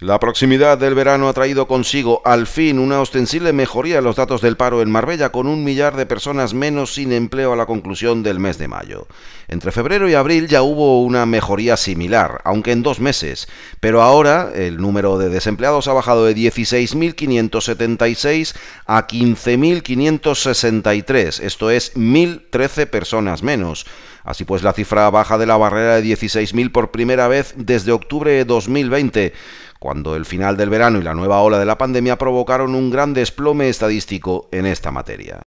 La proximidad del verano ha traído consigo, al fin, una ostensible mejoría en los datos del paro en Marbella, con un millar de personas menos sin empleo a la conclusión del mes de mayo. Entre febrero y abril ya hubo una mejoría similar, aunque en dos meses, pero ahora el número de desempleados ha bajado de 16.576 a 15.563, esto es 1.013 personas menos. Así pues, la cifra baja de la barrera de 16.000 por primera vez desde octubre de 2020 cuando el final del verano y la nueva ola de la pandemia provocaron un gran desplome estadístico en esta materia.